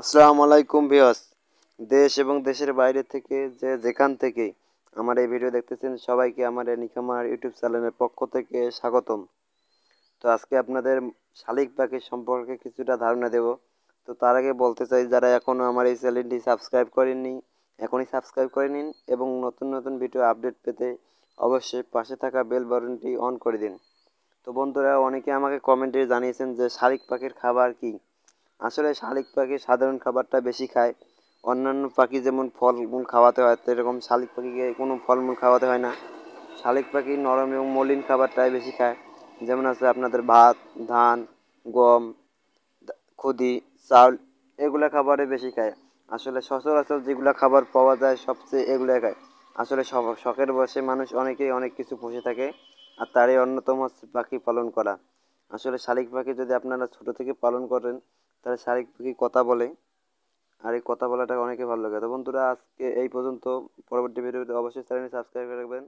আসসালামু আলাইকুম ভিওস দেশ এবং দেশের বাইরে থেকে যে যেখান থেকে আমার এই ভিডিও দেখতেছেন সবাইকে আমার নিকামার ইউটিউব চ্যানেলের পক্ষ থেকে স্বাগতম তো আজকে আপনাদের শালিক পাখি সম্পর্কে কিছুটা ধারণা দেব তো তার আগে বলতে চাই যারা এখনও আমার এই চ্যানেলটি সাবস্ক্রাইব করেননি এখনই সাবস্ক্রাইব করে নিন এবং নতুন নতুন ভিডিও আপডেট পেতে অবশ্যই পাশে থাকা বেল বাটনটি অন করে দিন তো বন্ধুরা অনেকে আমাকে কমেন্টে জানিয়েছেন যে শালিক পাখির খাবার কী আসলে শালিক পাখি সাধারণ খাবারটা বেশি খায় অন্যান্য পাখি যেমন ফলমূল খাওয়াতে হয় এরকম শালিক পাখিকে কোনো ফলমূল খাওয়াতে হয় না শালিক পাখি নরম এবং মলিন খাবারটাই বেশি খায় যেমন আছে আপনাদের ভাত ধান গম খুদি চাউল এগুলো খাবারে বেশি খায় আসলে সচরাচর যেগুলো খাবার পাওয়া যায় সবচেয়ে এগুলো খায় আসলে শখের বয়সে মানুষ অনেকেই অনেক কিছু পুষে থাকে আর তারই অন্যতম হচ্ছে পাখি পালন করা আসলে শালিক পাখি যদি আপনারা ছোট থেকে পালন করেন তারা শারীরিক কথা বলে আর এই কথা বলাটা অনেকে ভালো লাগে তো বন্ধুরা আজকে এই পর্যন্ত পরবর্তী ভিডিওতে অবশ্যই চ্যানেলটি সাবস্ক্রাইব করে রাখবেন